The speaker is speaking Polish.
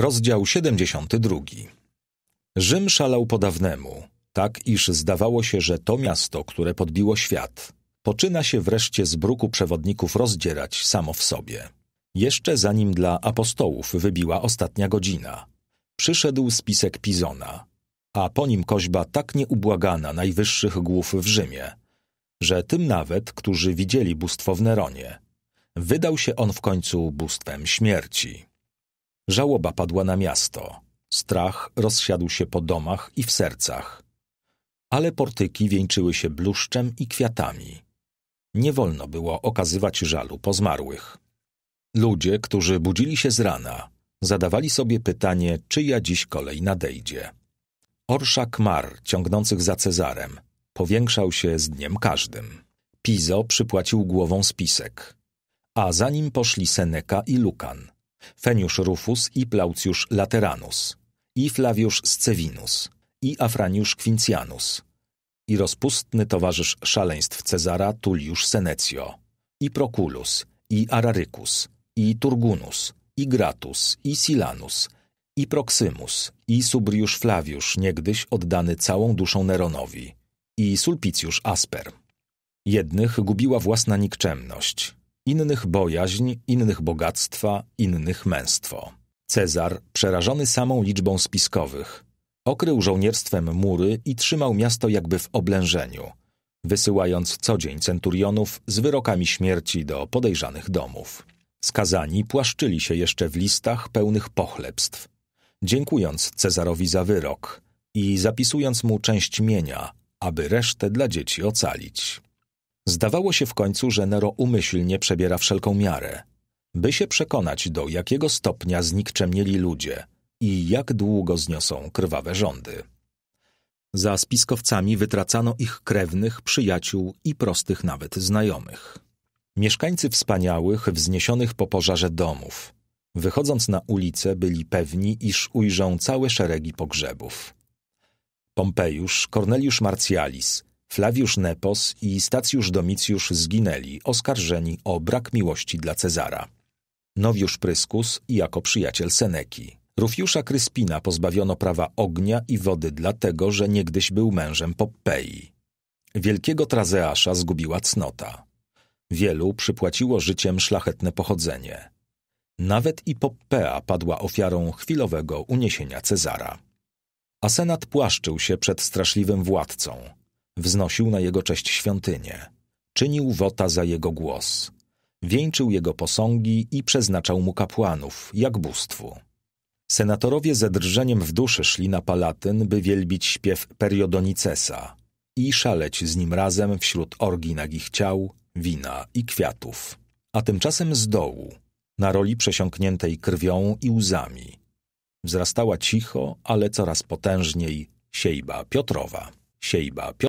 Rozdział 72. Rzym szalał po dawnemu, tak iż zdawało się, że to miasto, które podbiło świat, poczyna się wreszcie z bruku przewodników rozdzierać samo w sobie. Jeszcze zanim dla apostołów wybiła ostatnia godzina, przyszedł spisek Pizona, a po nim koźba tak nieubłagana najwyższych głów w Rzymie, że tym nawet, którzy widzieli bóstwo w Neronie, wydał się on w końcu bóstwem śmierci. Żałoba padła na miasto. Strach rozsiadł się po domach i w sercach. Ale portyki wieńczyły się bluszczem i kwiatami. Nie wolno było okazywać żalu po zmarłych. Ludzie, którzy budzili się z rana, zadawali sobie pytanie, czyja dziś kolej nadejdzie. Orszak mar ciągnących za Cezarem powiększał się z dniem każdym. Pizo przypłacił głową spisek, a za nim poszli Seneka i Lukan – Feniusz Rufus i Plaucjusz Lateranus, i Flavius Scevinus, i Afraniusz Quincianus, i rozpustny towarzysz szaleństw Cezara Tullius Senecio, i Proculus, i Ararykus, i Turgunus, i Gratus, i Silanus, i Proxymus, i Subriusz Flawiusz, niegdyś oddany całą duszą Neronowi, i Sulpicjusz Asper. Jednych gubiła własna nikczemność, innych bojaźń, innych bogactwa, innych męstwo. Cezar, przerażony samą liczbą spiskowych, okrył żołnierstwem mury i trzymał miasto jakby w oblężeniu, wysyłając co dzień centurionów z wyrokami śmierci do podejrzanych domów. Skazani płaszczyli się jeszcze w listach pełnych pochlebstw, dziękując Cezarowi za wyrok i zapisując mu część mienia, aby resztę dla dzieci ocalić. Zdawało się w końcu, że Nero umyślnie przebiera wszelką miarę, by się przekonać, do jakiego stopnia znikczemnieli ludzie i jak długo zniosą krwawe rządy. Za spiskowcami wytracano ich krewnych, przyjaciół i prostych nawet znajomych. Mieszkańcy wspaniałych, wzniesionych po pożarze domów. Wychodząc na ulicę, byli pewni, iż ujrzą całe szeregi pogrzebów. Pompejusz, Cornelius Marcialis, Flawiusz Nepos i Stacjusz Domicjusz zginęli, oskarżeni o brak miłości dla Cezara. Nowiusz Pryskus i jako przyjaciel Seneki. Rufiusza Kryspina pozbawiono prawa ognia i wody dlatego, że niegdyś był mężem Poppei. Wielkiego Trazeasza zgubiła cnota. Wielu przypłaciło życiem szlachetne pochodzenie. Nawet i Poppea padła ofiarą chwilowego uniesienia Cezara. A senat płaszczył się przed straszliwym władcą, Wznosił na jego cześć świątynię. Czynił wota za jego głos. Wieńczył jego posągi i przeznaczał mu kapłanów, jak bóstwu. Senatorowie ze drżeniem w duszy szli na Palatyn, by wielbić śpiew Periodonicesa i szaleć z nim razem wśród orgi nagich ciał, wina i kwiatów. A tymczasem z dołu, na roli przesiąkniętej krwią i łzami, wzrastała cicho, ale coraz potężniej siejba Piotrowa. Siejba Piotrowa.